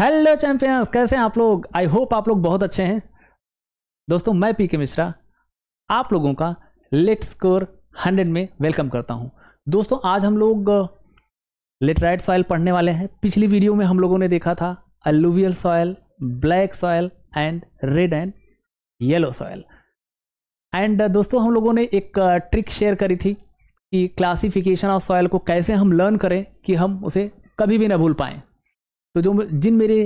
Hello champions कैसे हैं आप लोग आई होप आप लोग बहुत अच्छे हैं दोस्तों मैं पी के मिश्रा आप लोगों का लेट स्कोर हंड्रेड में वेलकम करता हूं दोस्तों आज हम लोग लेटराइट uh, सॉयल पढ़ने वाले हैं पिछली वीडियो में हम लोगों ने देखा था alluvial soil black soil and red and yellow soil and दोस्तों हम लोगों ने एक ट्रिक uh, शेयर करी थी कि क्लासिफिकेशन ऑफ सॉयल को कैसे हम लर्न करें कि हम उसे कभी भी ना भूल पाएँ तो जो जिन मेरे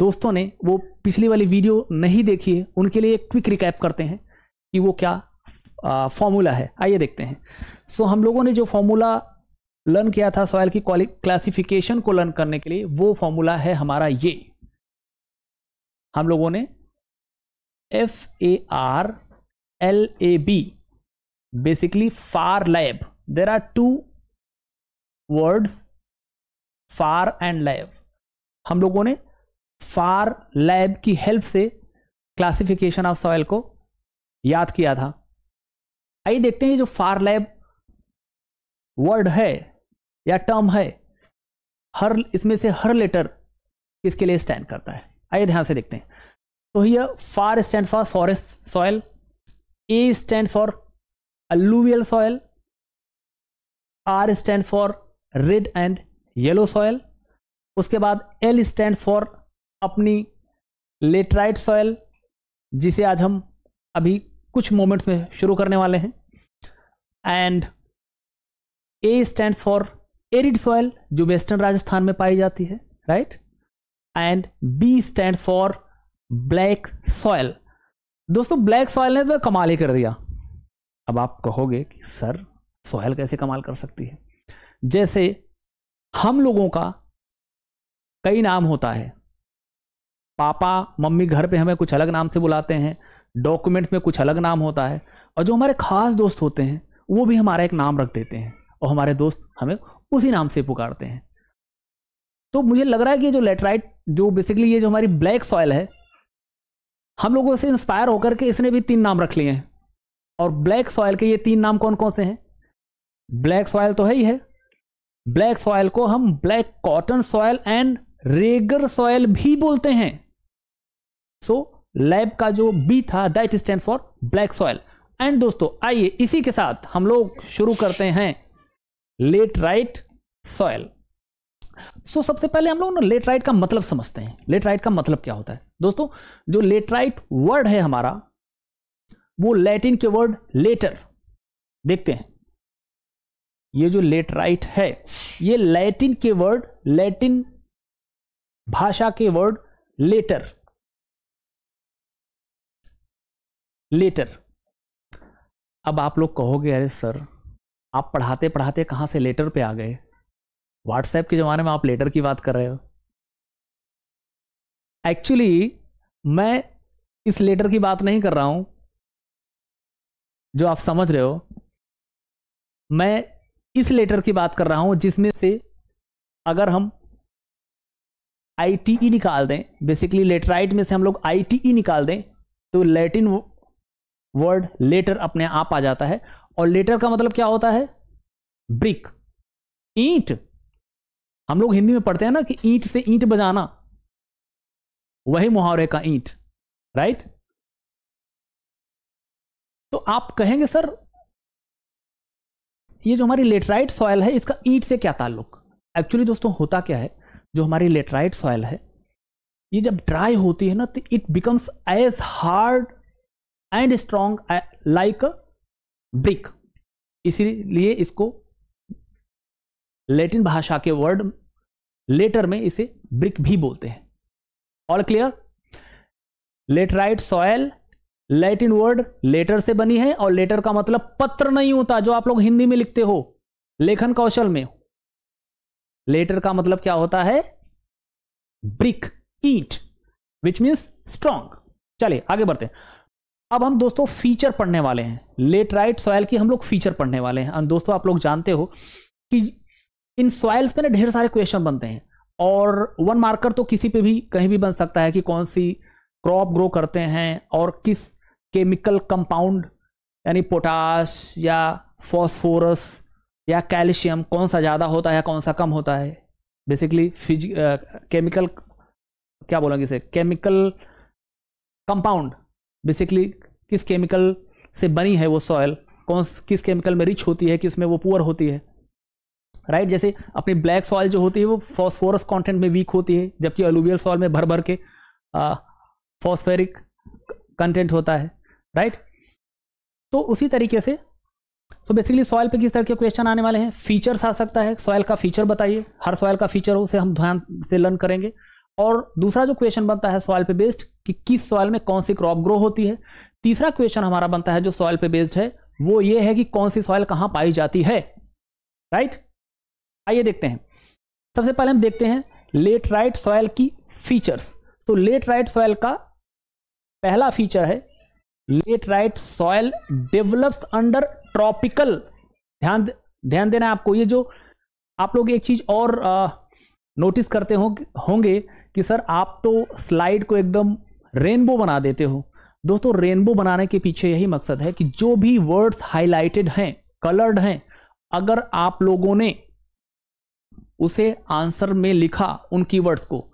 दोस्तों ने वो पिछली वाली वीडियो नहीं देखी है उनके लिए क्विक रिकैप करते हैं कि वो क्या फॉर्मूला है आइए देखते हैं सो हम लोगों ने जो फॉर्मूला लर्न किया था सॉयल की क्लासिफिकेशन को लर्न करने के लिए वो फॉर्मूला है हमारा ये हम लोगों ने F A R L A B basically far lab there are two words far and lab हम लोगों ने फार लैब की हेल्प से क्लासिफिकेशन ऑफ सॉयल को याद किया था आइए देखते हैं जो फार लैब वर्ड है या टर्म है हर इसमें से हर लेटर किसके लिए स्टैंड करता है आइए ध्यान से देखते हैं तो यह far stand for forest soil A stand for alluvial soil R stand for red and yellow soil उसके बाद एल स्टैंड फॉर अपनी लेटराइट सॉयल जिसे आज हम अभी कुछ मोमेंट्स में शुरू करने वाले हैं and A stand for arid soil जो वेस्टर्न राजस्थान में पाई जाती है right and B stand for black soil दोस्तों ब्लैक सॉयल ने तो कमाल ही कर दिया अब आप कहोगे कि सर सॉयल कैसे कमाल कर सकती है जैसे हम लोगों का कई नाम होता है पापा मम्मी घर पे हमें कुछ अलग नाम से बुलाते हैं डॉक्यूमेंट्स में कुछ अलग नाम होता है और जो हमारे खास दोस्त होते हैं वो भी हमारा एक नाम रख देते हैं और हमारे दोस्त हमें उसी नाम से पुकारते हैं तो मुझे लग रहा है कि जो लेटराइट जो बेसिकली ये जो हमारी ब्लैक सॉयल है हम लोगों से इंस्पायर होकर के इसने भी तीन नाम रख लिए हैं और ब्लैक सॉयल के ये तीन नाम कौन कौन से हैं ब्लैक सॉयल तो है ही है ब्लैक सॉयल को हम black cotton soil and regur soil भी बोलते हैं सो so, लैब का जो बी था that stand for black soil and दोस्तों आइए इसी के साथ हम लोग शुरू करते हैं लेट राइट सॉयल सो सबसे पहले हम लोग लेट राइट का मतलब समझते हैं लेट राइट का मतलब क्या होता है दोस्तों जो लेट राइट वर्ड है हमारा वो लैटिन के वर्ड लेटर देखते हैं ये जो लेट राइट है ये लैटिन के वर्ड लैटिन भाषा के वर्ड लेटर लेटर अब आप लोग कहोगे अरे सर आप पढ़ाते पढ़ाते कहां से लेटर पे आ गए व्हाट्सएप के ज़माने में आप लेटर की बात कर रहे हो एक्चुअली मैं इस लेटर की बात नहीं कर रहा हूं जो आप समझ रहे हो मैं इस लेटर की बात कर रहा हूं जिसमें से अगर हम आई e निकाल दें बेसिकली लेटराइट में से हम लोग आई e निकाल दें तो लैटिन वर्ड लेटर अपने आप आ जाता है और लेटर का मतलब क्या होता है ब्रिक ईंट हम लोग हिंदी में पढ़ते हैं ना कि ईंट से ईंट बजाना वही मुहावरे का ईंट राइट तो आप कहेंगे सर ये जो हमारी लेटराइट सॉयल है इसका ईंट से क्या ताल्लुक एक्चुअली दोस्तों होता क्या है जो हमारी लेटराइट सॉयल है ये जब ड्राई होती है ना तो it becomes as hard and strong like a brick इसीलिए इसको लेटिन भाषा के वर्ड लेटर में इसे ब्रिक भी बोलते हैं all clear laterite soil Latin word later से बनी है और लेटर का मतलब पत्र नहीं होता जो आप लोग हिंदी में लिखते हो लेखन कौशल में लेटर का मतलब क्या होता है ब्रिक ईट विच मीन्स स्ट्रॉन्ग चलिए आगे बढ़ते हैं अब हम दोस्तों फीचर पढ़ने वाले हैं लेटराइट सॉयल की हम लोग फीचर पढ़ने वाले हैं दोस्तों आप लोग जानते हो कि इन सॉयल्स पे ना ढेर सारे क्वेश्चन बनते हैं और वन मार्कर तो किसी पे भी कहीं भी बन सकता है कि कौन सी क्रॉप ग्रो करते हैं और किस केमिकल कंपाउंड यानी पोटास या फॉस्फोरस या कैल्शियम कौन सा ज़्यादा होता है कौन सा कम होता है बेसिकली फिज केमिकल क्या बोलेंगे इसे केमिकल कंपाउंड बेसिकली किस केमिकल से बनी है वो सॉयल कौन किस केमिकल में रिच होती है कि उसमें वो पुअर होती है राइट right? जैसे अपनी ब्लैक सॉइल जो होती है वो फॉस्फोरस कंटेंट में वीक होती है जबकि एलुवियल सॉइल में भर भर के फॉस्फेरिक कंटेंट होता है राइट right? तो उसी तरीके से तो बेसिकली सॉयल पे किस तरह के क्वेश्चन आने वाले हैं फीचर्स आ सकता है सॉयल का फीचर बताइए हर सॉयल का फीचर हो उसे हम ध्यान से लर्न करेंगे और दूसरा जो क्वेश्चन बनता है सॉयल पे बेस्ड कि किस सॉयल में कौन सी क्रॉप ग्रो होती है तीसरा क्वेश्चन हमारा बनता है जो सॉयल पे बेस्ड है वो ये है कि कौन सी सॉयल कहाँ पाई जाती है राइट आइए देखते हैं सबसे पहले हम देखते हैं लेट राइट सॉयल की फीचर्स तो लेट राइट सॉयल का पहला फीचर है late right soil develops under tropical ध्यान ध्यान देना आपको ये जो आप लोग एक चीज और आ, नोटिस करते हो होंगे कि सर आप तो स्लाइड को एकदम रेनबो बना देते हो दोस्तों रेनबो बनाने के पीछे यही मकसद है कि जो भी वर्ड्स हाईलाइटेड हैं कलर्ड हैं अगर आप लोगों ने उसे आंसर में लिखा उन कीवर्ड्स को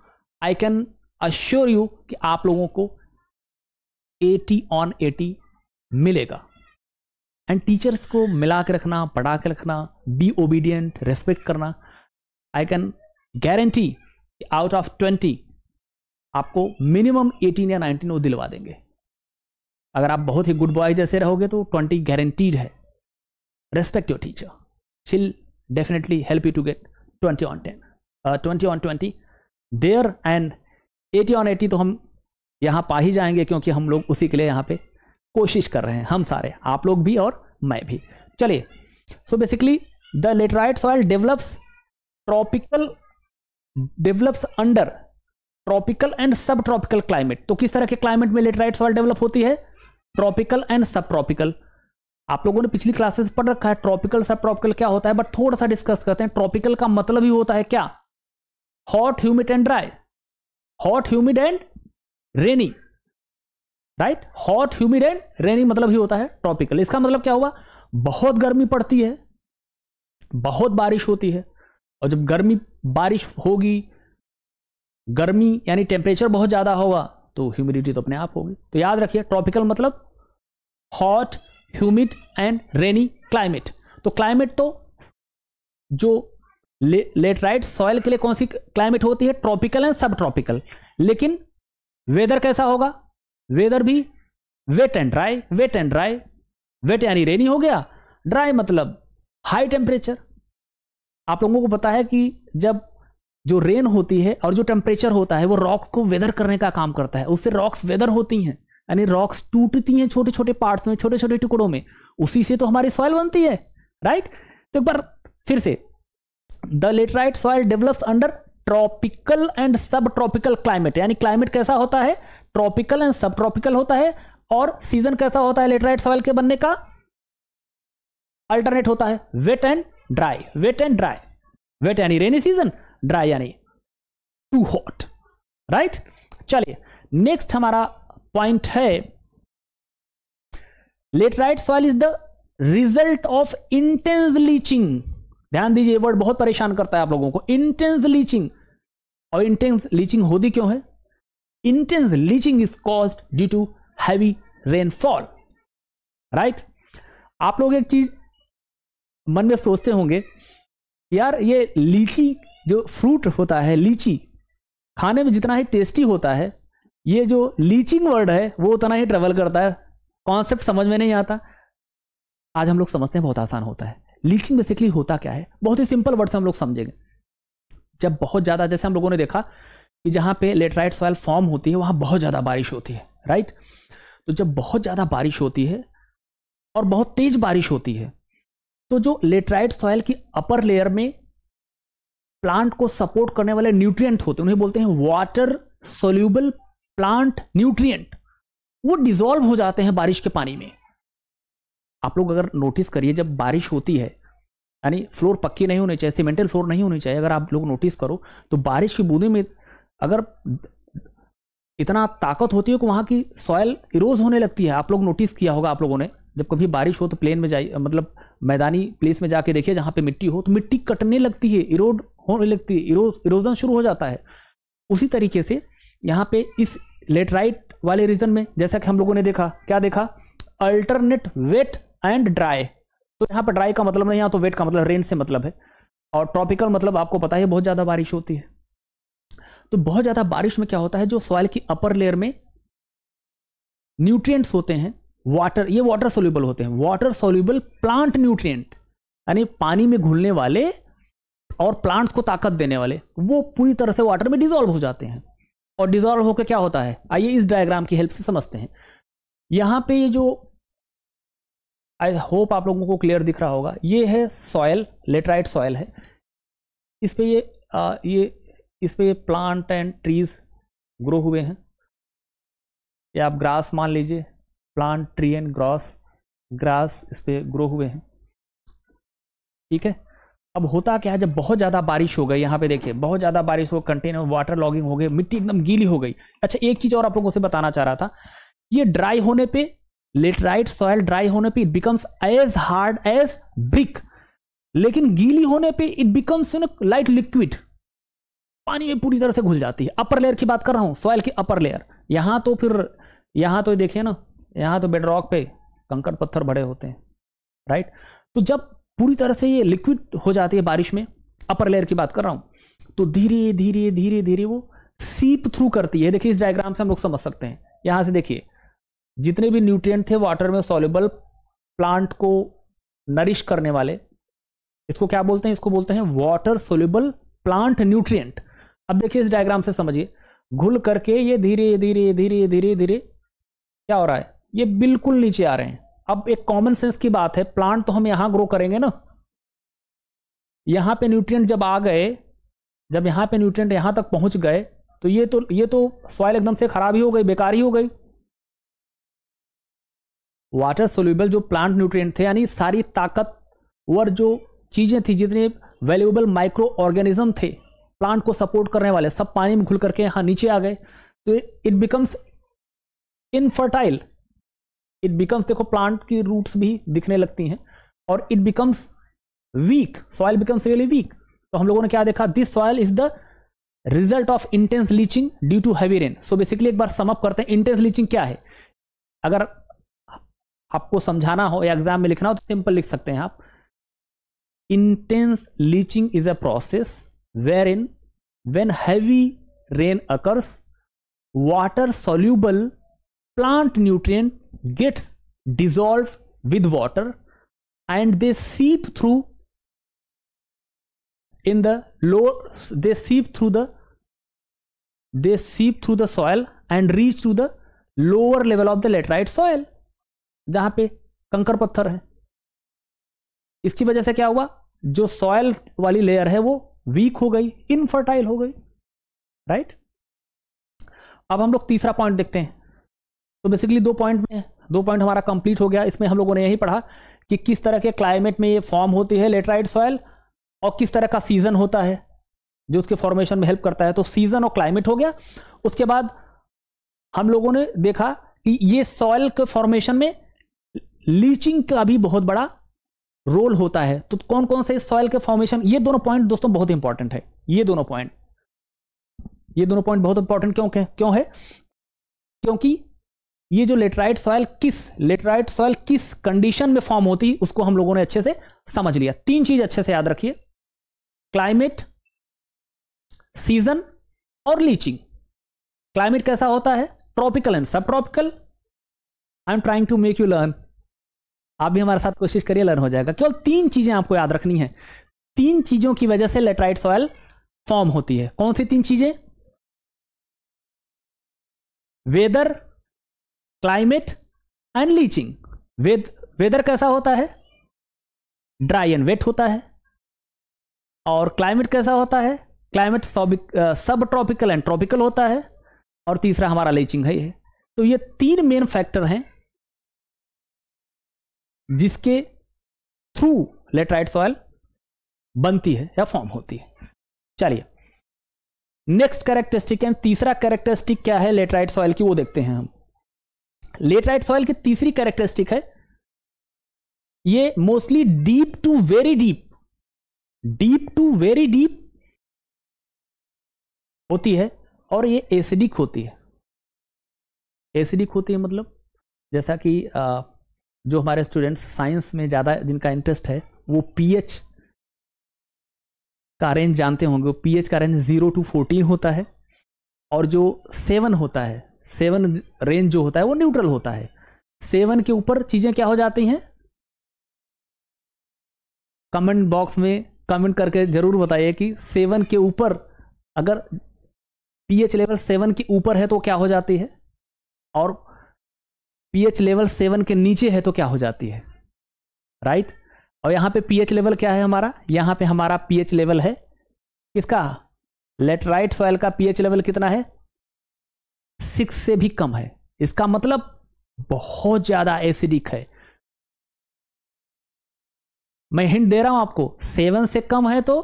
आई कैन अश्योर यू कि आप लोगों को एटी ऑन एटी मिलेगा एंड टीचर्स को मिला के रखना पढ़ा के रखना बी ओबीडियंट रेस्पेक्ट करना I can guarantee out of twenty आपको मिनिमम एटीन या नाइनटीन वो दिलवा देंगे अगर आप बहुत ही गुड बॉय जैसे रहोगे तो ट्वेंटी गारंटीड है respect your teacher shall definitely help you to get twenty on ten twenty on twenty there and eighty on eighty तो हम यहाँ पा ही जाएंगे क्योंकि हम लोग उसी के लिए यहाँ पे कोशिश कर रहे हैं हम सारे आप लोग भी और मैं भी चलिए so basically the laterite soil develops tropical develops under tropical and subtropical climate तो किस तरह के क्लाइमेट में लेटराइट सॉइल डेवलप होती है ट्रॉपिकल एंड सब ट्रॉपिकल आप लोगों ने पिछली क्लासेस पढ़ रखा है ट्रॉपिकल सब ट्रॉपिकल क्या होता है बट थोड़ा सा डिस्कस करते हैं ट्रॉपिकल का मतलब ही होता है क्या hot humid and dry hot humid and rainy right hot humid and rainy मतलब ही होता है ट्रॉपिकल इसका मतलब क्या हुआ बहुत गर्मी पड़ती है बहुत बारिश होती है और जब गर्मी बारिश होगी गर्मी यानी टेम्परेचर बहुत ज़्यादा होगा तो ह्यूमिडिटी तो अपने आप होगी तो याद रखिए ट्रॉपिकल मतलब hot humid and rainy climate तो क्लाइमेट तो जो लेटराइट सॉयल के लिए कौन सी क्लाइमेट होती है ट्रॉपिकल एंड सब ट्रॉपिकल लेकिन वेदर कैसा होगा वेदर भी wet and dry wet and dry wet यानी रेनी हो गया ड्राई मतलब हाई टेम्परेचर आप लोगों को पता है कि जब जो रेन होती है और जो टेम्परेचर होता है वो रॉक को वेदर करने का काम करता है उससे रॉक्स वेदर होती हैं यानी रॉक्स टूटती हैं छोटे छोटे पार्ट्स में छोटे छोटे टुकड़ों में उसी से तो हमारी सॉइल बनती है राइट तो एक बार फिर से the laterite soil develops under tropical and subtropical climate यानी क्लाइमेट कैसा होता है ट्रॉपिकल एंड सब ट्रॉपिकल होता है और सीजन कैसा होता है लेटराइट सॉइल के बनने का अल्टरनेट होता है wet and dry wet and dry wet यानी रेनी सीजन ड्राई यानी टू हॉट राइट चलिए नेक्स्ट हमारा पॉइंट है laterite soil is the result of intense leaching ध्यान दीजिए वर्ड बहुत परेशान करता है आप लोगों को इंटेंस लीचिंग और इंटेंस लीचिंग होती क्यों है intense leaching is caused due to heavy rainfall right आप लोग एक चीज मन में सोचते होंगे यार ये लीची जो फ्रूट होता है लीची खाने में जितना ही टेस्टी होता है ये जो लीचिंग वर्ड है वो उतना ही ट्रेवल करता है कॉन्सेप्ट समझ में नहीं आता आज हम लोग समझते हैं बहुत आसान होता है लीचिंग बेसिकली होता क्या है बहुत ही सिंपल वर्ड से हम लोग समझेंगे जब बहुत ज़्यादा जैसे हम लोगों ने देखा कि जहाँ पे लेटराइट सॉयल फॉर्म होती है वहाँ बहुत ज़्यादा बारिश होती है राइट तो जब बहुत ज़्यादा बारिश होती है और बहुत तेज़ बारिश होती है तो जो लेटराइट सॉयल की अपर लेयर में प्लांट को सपोर्ट करने वाले न्यूट्रिएंट होते हैं उन्हें बोलते हैं वाटर सोल्यूबल प्लांट न्यूट्रिएंट वो डिजोल्व हो जाते हैं बारिश के पानी में आप लोग अगर नोटिस करिए जब बारिश होती है यानी फ्लोर पक्की नहीं होनी चाहिए सीमेंटेड फ्लोर नहीं होनी चाहिए अगर आप लोग नोटिस करो तो बारिश की बूंदी में अगर इतना ताकत होती है कि वहाँ की सॉयल इरोज होने लगती है आप लोग नोटिस किया होगा आप लोगों ने जब कभी बारिश हो तो प्लेन में जाइए मतलब मैदानी प्लेस में जाके देखिए जहाँ पे मिट्टी हो तो मिट्टी कटने लगती है इरोड होने लगती है इरोज इरोजन शुरू हो जाता है उसी तरीके से यहाँ पे इस लेटराइट वाले रीजन में जैसा कि हम लोगों ने देखा क्या देखा अल्टरनेट वेट एंड ड्राई तो यहाँ पर ड्राई का मतलब नहीं यहाँ तो वेट का मतलब रेन से मतलब है और ट्रॉपिकल मतलब आपको पता है बहुत ज़्यादा बारिश होती है तो बहुत ज़्यादा बारिश में क्या होता है जो सॉइल की अपर लेयर में न्यूट्रिएंट्स होते हैं वाटर ये वाटर सोल्यूबल होते हैं वाटर सोल्यूबल प्लांट न्यूट्रिएंट यानी पानी में घुलने वाले और प्लांट्स को ताकत देने वाले वो पूरी तरह से वाटर में डिजोल्व हो जाते हैं और डिजोल्व होकर क्या होता है आइए इस डायग्राम की हेल्प से समझते हैं यहाँ पे ये जो आई होप आप लोगों को क्लियर दिख रहा होगा ये है सॉयल लेटराइट सॉयल है इस पर ये आ, ये इस पर ये प्लांट एंड ट्रीज ग्रो हुए हैं या आप ग्रास मान लीजिए plant tree and grass grass इस पर ग्रो हुए हैं ठीक है अब होता क्या है जब बहुत ज़्यादा बारिश हो गई यहाँ पे देखिए बहुत ज़्यादा बारिश हो कंटेनर वाटर लॉगिंग हो गई मिट्टी एकदम गीली हो गई अच्छा एक चीज़ और आप लोगों से बताना चाह रहा था ये ड्राई होने पे लेटराइट सॉयल ड्राई होने पे it becomes as hard as brick लेकिन गीली होने पे it becomes in light liquid पानी में पूरी तरह से घुल जाती है अपर लेयर की बात कर रहा हूँ सॉयल की अपर लेयर यहाँ तो फिर यहाँ तो देखिए ना यहाँ तो बेडरॉक पे कंकड़ पत्थर भरे होते हैं राइट तो जब पूरी तरह से ये लिक्विड हो जाती है बारिश में अपर लेयर की बात कर रहा हूँ तो धीरे धीरे धीरे धीरे वो सीप थ्रू करती है देखिए इस डायग्राम से हम लोग समझ सकते हैं यहाँ से देखिए जितने भी न्यूट्रिएंट थे वाटर में सॉल्युबल प्लांट को नरिश करने वाले इसको क्या बोलते हैं इसको बोलते हैं वाटर सोल्यूबल प्लांट न्यूट्रिएंट अब देखिए इस डायग्राम से समझिए घुल करके ये धीरे धीरे धीरे धीरे धीरे क्या हो रहा है ये बिल्कुल नीचे आ रहे हैं अब एक कॉमन सेंस की बात है प्लांट तो हम यहां ग्रो करेंगे ना यहां पे न्यूट्रिएंट जब आ गए जब यहां पे न्यूट्रिएंट यहां तक पहुंच गए तो ये तो ये तो सॉइल एकदम से खराब ही हो गई बेकार ही हो गई वाटर सोल्यूबल जो प्लांट न्यूट्रिएंट थे यानी सारी ताकत ताकतवर जो चीज़ें थी जितने वैल्यूएबल माइक्रो ऑर्गेनिज्म थे प्लांट को सपोर्ट करने वाले सब पानी में घुल करके यहाँ नीचे आ गए तो it becomes infertile it becomes देखो प्लांट की रूट्स भी दिखने लगती हैं और it becomes weak soil becomes really weak तो हम लोगों ने क्या देखा this soil is the result of intense leaching due to heavy rain so basically एक बार समअप करते हैं इंटेंस लीचिंग क्या है अगर आपको समझाना हो या एग्जाम में लिखना हो तो सिंपल लिख सकते हैं आप intense leaching is a process wherein when heavy rain occurs water soluble plant nutrient gets dissolve with water and they seep through in the lower they seep through the they seep through the soil and reach to the lower level of the laterite soil जहां पे कंकर पत्थर है इसकी वजह से क्या हुआ जो सॉयल वाली लेयर है वो वीक हो गई इनफर्टाइल हो गई राइट अब हम लोग तीसरा पॉइंट देखते हैं तो बेसिकली दो पॉइंट में दो पॉइंट हमारा कंप्लीट हो गया इसमें हम लोगों ने यही पढ़ा कि किस तरह के क्लाइमेट में ये फॉर्म होती है लेटराइट सॉयल और किस तरह का सीजन होता है जो उसके फॉर्मेशन में हेल्प करता है तो सीजन और क्लाइमेट हो गया उसके बाद हम लोगों ने देखा कि ये सॉयल के फॉर्मेशन में लीचिंग का भी बहुत बड़ा रोल होता है तो कौन कौन से सॉइल के फॉर्मेशन ये दोनों पॉइंट दोस्तों बहुत इंपॉर्टेंट है ये दोनों पॉइंट ये दोनों पॉइंट बहुत इंपॉर्टेंट क्यों क्यों है क्योंकि ये जो लेटराइट सॉइल किस लेटराइट सॉइल किस कंडीशन में फॉर्म होती है उसको हम लोगों ने अच्छे से समझ लिया तीन चीज अच्छे से याद रखिए क्लाइमेट सीजन और लीचिंग क्लाइमेट कैसा होता है tropical and subtropical I am trying to make you learn आप भी हमारे साथ कोशिश करिए लर्न हो जाएगा केवल तीन चीज़ें आपको याद रखनी है तीन चीज़ों की वजह से लेटराइट सॉयल फॉर्म होती है कौन सी तीन चीज़ें weather climate and leaching weather weather कैसा होता है ड्राई एंड वेट होता है और क्लाइमेट कैसा होता है क्लाइमेट सब ट्रॉपिकल एंड ट्रॉपिकल होता है और तीसरा हमारा लीचिंग है ये तो ये तीन मेन फैक्टर हैं जिसके थ्रू लेटराइट सॉयल बनती है या फॉर्म होती है चलिए नेक्स्ट कैरेक्टरिस्टिक तीसरा कैरेक्टरिस्टिक क्या है लेटराइट सॉयल की वो देखते हैं हम लेटराइट सॉयल की तीसरी कैरेक्टरिस्टिक है ये mostly deep to very deep deep to very deep होती है और ये एसिडिक होती है एसिडिक होती है मतलब जैसा कि आ, जो हमारे स्टूडेंट्स साइंस में ज़्यादा जिनका इंटरेस्ट है वो पीएच का रेंज जानते होंगे पीएच का रेंज ज़ीरो टू फोर्टीन होता है और जो सेवन होता है सेवन रेंज जो होता है वो न्यूट्रल होता है सेवन के ऊपर चीज़ें क्या हो जाती हैं कमेंट बॉक्स में कमेंट करके ज़रूर बताइए कि सेवन के ऊपर अगर पीएच लेवल सेवन के ऊपर है तो क्या हो जाती है और पीएच लेवल सेवन के नीचे है तो क्या हो जाती है राइट और यहां पे पीएच लेवल क्या है हमारा यहां पे हमारा पीएच लेवल है किसका लेटराइट सॉयल का पीएच लेवल कितना है सिक्स से भी कम है इसका मतलब बहुत ज्यादा एसिडिक है मैं हिंट दे रहा हूं आपको सेवन से कम है तो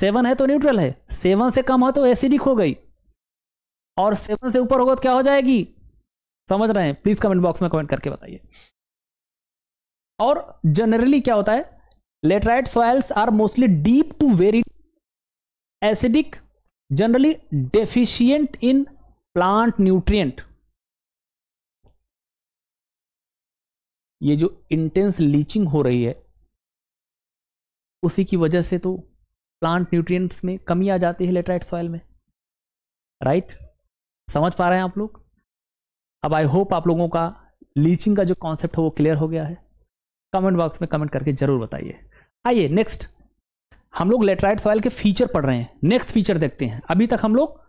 सेवन है तो न्यूट्रल है सेवन से कम हो तो एसिडिक हो गई और सेवन से ऊपर होगा तो क्या हो जाएगी समझ रहे हैं प्लीज कमेंट बॉक्स में कमेंट करके बताइए और जनरली क्या होता है laterite soils are mostly deep to very acidic generally deficient in plant nutrient ये जो इंटेंस लीचिंग हो रही है उसी की वजह से तो प्लांट न्यूट्रिएंट्स में कमी आ जाती है लेटराइट सॉइल में राइट समझ पा रहे हैं आप लोग अब आई होप आप लोगों का लीचिंग का जो कॉन्सेप्ट है वो क्लियर हो गया है कमेंट बॉक्स में कमेंट करके जरूर बताइए आइए नेक्स्ट हम लोग लेटराइट सॉइल के फीचर पढ़ रहे हैं नेक्स्ट फीचर देखते हैं अभी तक हम लोग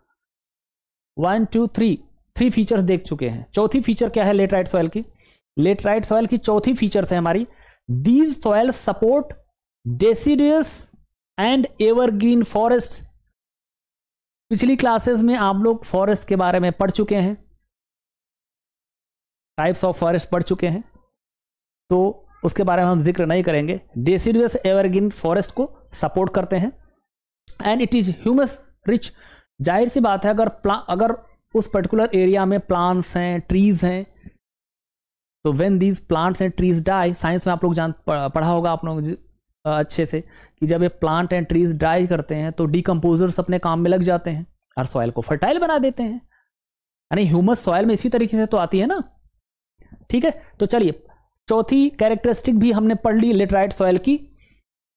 one two three three features देख चुके हैं चौथी फीचर क्या है लेटराइट सॉइल की लेटराइट सॉइल की चौथी फीचर्स है हमारी these soil support deciduous and evergreen forest पिछली क्लासेस में आप लोग फॉरेस्ट के बारे में पढ़ चुके हैं टाइप्स ऑफ फॉरेस्ट पढ़ चुके हैं तो उसके बारे में हम जिक्र नहीं करेंगे डेसीडस एवरग्रीन फॉरेस्ट को सपोर्ट करते हैं and it is humus rich जाहिर सी बात है अगर प्ला अगर उस पर्टिकुलर एरिया में प्लांट्स हैं ट्रीज हैं तो when these plants and trees die science में आप लोग जान पढ़ा होगा आप लोग अच्छे से कि जब ये प्लांट एंड ट्रीज डाई करते हैं तो डिकम्पोजर्स अपने काम में लग जाते हैं और सॉयल को फर्टाइल बना देते हैं यानी ह्यूमस सॉयल में इसी तरीके से तो आती है ना ठीक है तो चलिए चौथी कैरेक्टरिस्टिक भी हमने पढ़ ली लेटराइट सॉयल की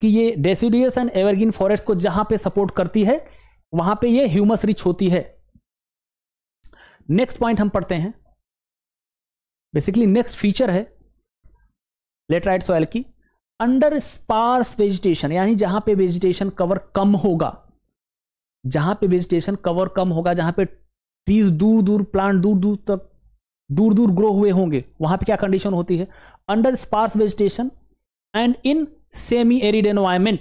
कि ये डेसीडियस एंड एवरग्रीन फॉरेस्ट को जहां पे सपोर्ट करती है वहां पे ये ह्यूमस रिच होती है नेक्स्ट पॉइंट हम पढ़ते हैं बेसिकली नेक्स्ट फीचर है लेटराइट सॉयल की अंडर स्पार्स वेजिटेशन यानी जहां पे वेजिटेशन कवर कम होगा जहां पे वेजिटेशन कवर कम होगा जहां पे ट्रीज दूर दूर प्लांट दूर दूर तक दूर दूर ग्रो हुए होंगे वहां पे क्या कंडीशन होती है under sparse vegetation and in semi arid environment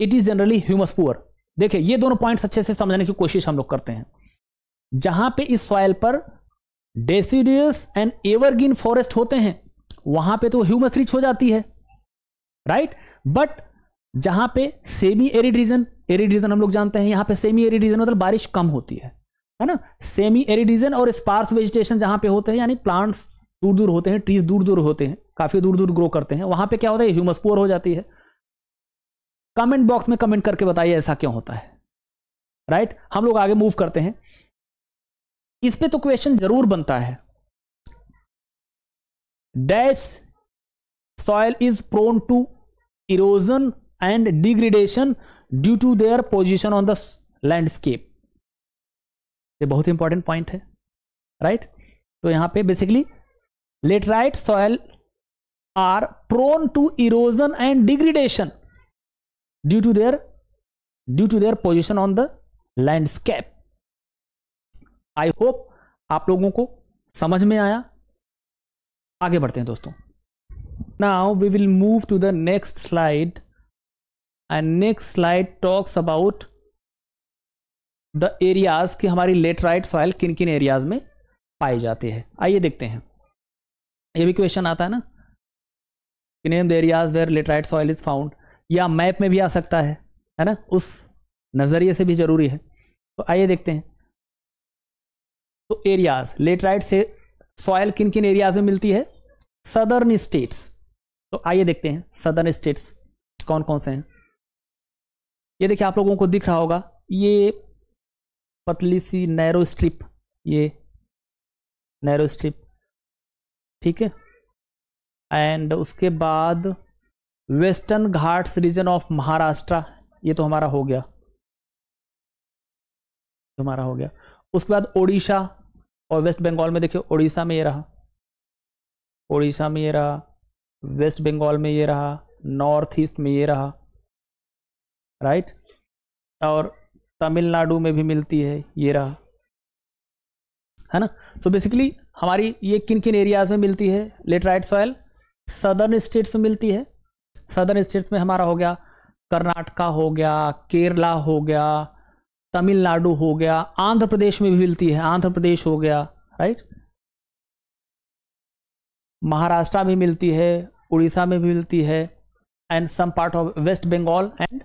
it is generally humus poor देखिए ये दोनों पॉइंट्स अच्छे से समझने की कोशिश हम लोग करते हैं जहां पे इस सॉयल पर डेसीडियस एंड एवरग्रीन फॉरेस्ट होते हैं वहां पे तो ह्यूमस रिच हो जाती है राइट बट जहां पे semi arid region arid region हम लोग जानते हैं यहां पे सेमी एरिड रीजन मतलब बारिश कम होती है है ना सेमी एरिडिजन और स्पार्स वेजिटेशन जहाँ पे होते हैं यानी प्लांट्स दूर दूर होते हैं ट्रीज दूर दूर होते हैं काफ़ी दूर दूर ग्रो करते हैं वहां पे क्या होता है ह्यूमस पोर हो जाती है कमेंट बॉक्स में कमेंट करके बताइए ऐसा क्यों होता है राइट right? हम लोग आगे मूव करते हैं इस पे तो क्वेश्चन जरूर बनता है dash soil is prone to erosion and degradation due to their position on the landscape ये बहुत इंपॉर्टेंट पॉइंट है राइट तो यहां पे basically laterite soil are prone to erosion and degradation due to their due to their position on the landscape I hope आप लोगों को समझ में आया आगे बढ़ते हैं दोस्तों now we will move to the next slide and next slide talks about the areas की हमारी लेटराइट सॉयल किन किन एरियाज में पाई जाती है आइए देखते हैं ये भी क्वेश्चन आता है ना name the areas where laterite soil is found या मैप में भी आ सकता है है ना उस नज़रिए से भी ज़रूरी है तो आइए देखते हैं तो एरियाज लेटराइट से सॉयल किन किन एरियाज में मिलती है सदर्न स्टेट्स तो आइए देखते हैं सदर्न स्टेट्स कौन कौन से हैं ये देखिए आप लोगों को दिख रहा होगा ये पतली सी नैरो स्ट्रिप ये नैरो स्ट्रिप ठीक है एंड उसके बाद western Ghats region of Maharashtra ये तो हमारा हो गया हमारा हो गया उसके बाद ओडिशा और वेस्ट बंगाल में देखिए ओडिशा में ये रहा ओडिशा में ये रहा वेस्ट बंगाल में ये रहा नॉर्थ ईस्ट में ये रहा राइट और तमिलनाडु में भी मिलती है ये रहा है ना तो बेसिकली हमारी ये किन किन एरियाज में मिलती है लेटराइट सॉयल सदर्न स्टेट्स में मिलती है सदर्न स्टेट्स में हमारा हो गया कर्नाटका हो गया केरला हो गया तमिलनाडु हो गया आंध्र प्रदेश में भी मिलती है आंध्र प्रदेश हो गया राइट महाराष्ट्र में मिलती है उड़ीसा में भी मिलती है and some part of West Bengal and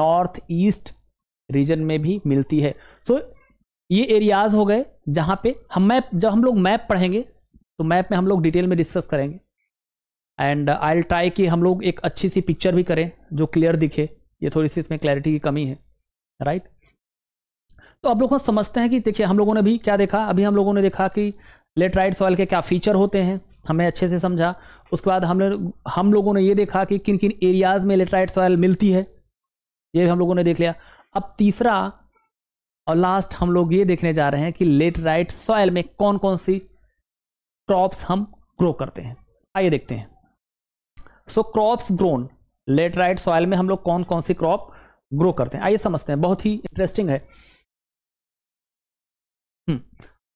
north east region में भी मिलती है तो ये एरियाज हो गए जहाँ पे हम मैप जब हम लोग मैप पढ़ेंगे तो मैप में हम लोग डिटेल में डिस्कस करेंगे एंड आई विल ट्राई कि हम लोग एक अच्छी सी पिक्चर भी करें जो क्लियर दिखे ये थोड़ी सी इसमें क्लैरिटी की कमी है राइट तो अब लोग समझते हैं कि देखिए हम लोगों ने भी क्या देखा अभी हम लोगों ने देखा कि लेट राइट सॉइल के क्या फीचर होते हैं हमें अच्छे से समझा उसके बाद हमने हम लोगों ने ये देखा कि किन किन एरियाज़ में लेटराइट सॉइल मिलती है ये हम लोगों ने देख लिया अब तीसरा और लास्ट हम लोग ये देखने जा रहे हैं कि लेट राइट सॉयल में कौन कौन सी क्रॉप्स हम ग्रो करते हैं आइए देखते हैं so crops grown late right soil में हम लोग कौन कौन सी क्रॉप ग्रो करते हैं आइए समझते हैं बहुत ही इंटरेस्टिंग है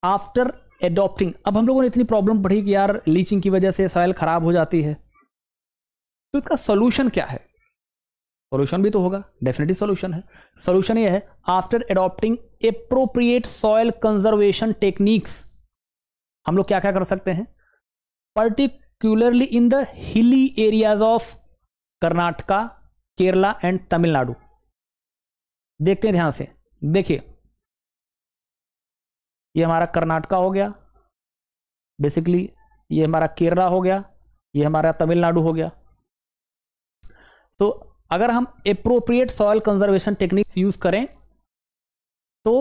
आफ्टर हम्म, एडॉप्टिंग अब हम लोगों ने इतनी प्रॉब्लम पढ़ी कि यार लीचिंग की वजह से सॉयल खराब हो जाती है तो इसका सोल्यूशन क्या है सोल्यूशन भी तो होगा डेफिनेटली सोल्यूशन है सोल्यूशन ये है after adopting appropriate soil conservation techniques हम लोग क्या क्या कर सकते हैं particularly in the hilly areas of Karnataka Kerala and Tamil Nadu देखते हैं ध्यान से देखिए ये हमारा कर्नाटका हो गया बेसिकली ये हमारा केरला हो गया ये हमारा तमिलनाडु हो गया तो अगर हम appropriate soil conservation techniques use करें तो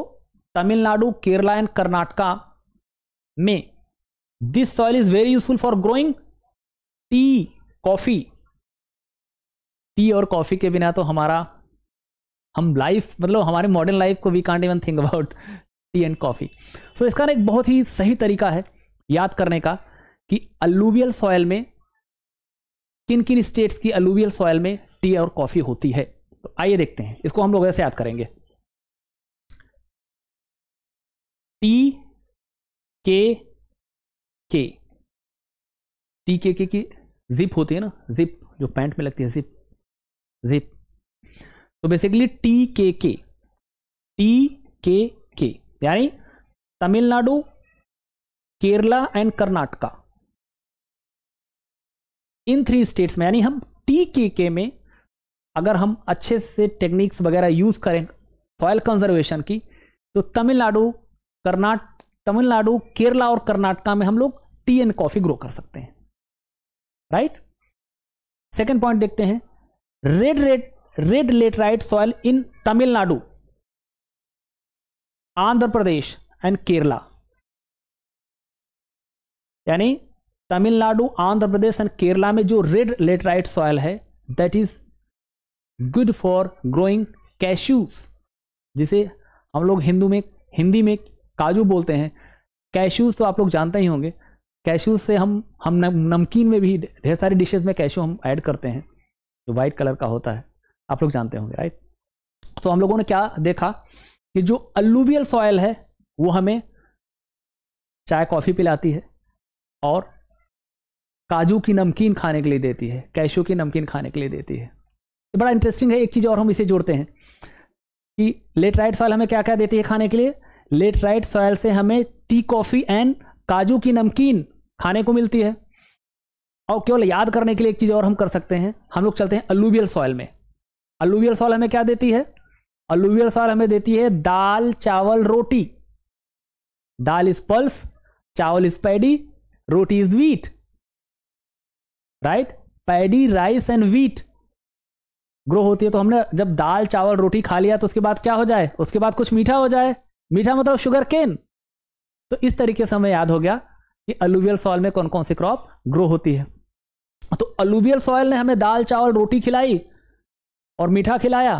तमिलनाडु केरला एंड कर्नाटका में this soil is very useful for growing tea coffee tea और कॉफी के बिना तो हमारा हम लाइफ मतलब हमारे मॉडर्न लाइफ को we can't even think about tea and coffee so इसका एक बहुत ही सही तरीका है याद करने का कि अलूवियल सॉयल में किन किन स्टेट्स की अलूवियल सॉयल में टी और कॉफ़ी होती है तो आइए देखते हैं इसको हम लोग ऐसे याद करेंगे T K K T K के की जिप होती है ना जिप जो पैंट में लगती है जिप जिप तो basically T K K T K K यानी Tamil Nadu Kerala and Karnataka in three states में यानी हम टी के के में अगर हम अच्छे से टेक्निक्स वगैरह यूज़ करें सॉयल कंजर्वेशन की तो तमिलनाडु कर्नाट तमिलनाडु केरला और कर्नाटका में हम लोग टी एंड कॉफ़ी ग्रो कर सकते हैं राइट सेकेंड पॉइंट देखते हैं red red red laterite soil in Tamil Nadu Andhra Pradesh and Kerala यानी तमिलनाडु आंध्र प्रदेश एंड केरला में जो रेड लेटराइट सॉयल है that is good for growing cashews जिसे हम लोग हिंदू में हिंदी में काजू बोलते हैं कैशूज तो आप लोग जानते ही होंगे कैशूज से हम हम नमकीन में भी ढेर सारी डिशेज में कैशू हम ऐड करते हैं जो वाइट कलर का होता है आप लोग जानते होंगे राइट तो हम लोगों ने क्या देखा कि जो अलूवियल सॉयल है वो हमें चाय कॉफ़ी पिलाती है और काजू की नमकीन खाने के लिए देती है कैशू की नमकीन खाने के लिए देती है तो बड़ा इंटरेस्टिंग है एक चीज़ और हम इसे जोड़ते हैं कि लेट राइट सॉयल हमें क्या क्या देती है खाने के लिए लेट राइट सॉयल से हमें टी कॉफ़ी एंड काजू की नमकीन खाने को मिलती है और केवल याद करने के लिए एक चीज़ और हम कर सकते हैं हम लोग चलते हैं अलूवियल सॉयल में अलूवियल सॉयल हमें क्या देती है अलूवियल सॉयल हमें देती है दाल चावल रोटी dal is pulse chawal is paddy roti is wheat right paddy rice and wheat grow होती है तो हमने जब दाल चावल रोटी खा लिया तो उसके बाद क्या हो जाए उसके बाद कुछ मीठा हो जाए मीठा मतलब शुगर केन तो इस तरीके से हमें याद हो गया कि अलूवियल सॉयल में कौन कौन सी क्रॉप ग्रो होती है तो अलूवियल सॉयल ने हमें दाल चावल रोटी खिलाई और मीठा खिलाया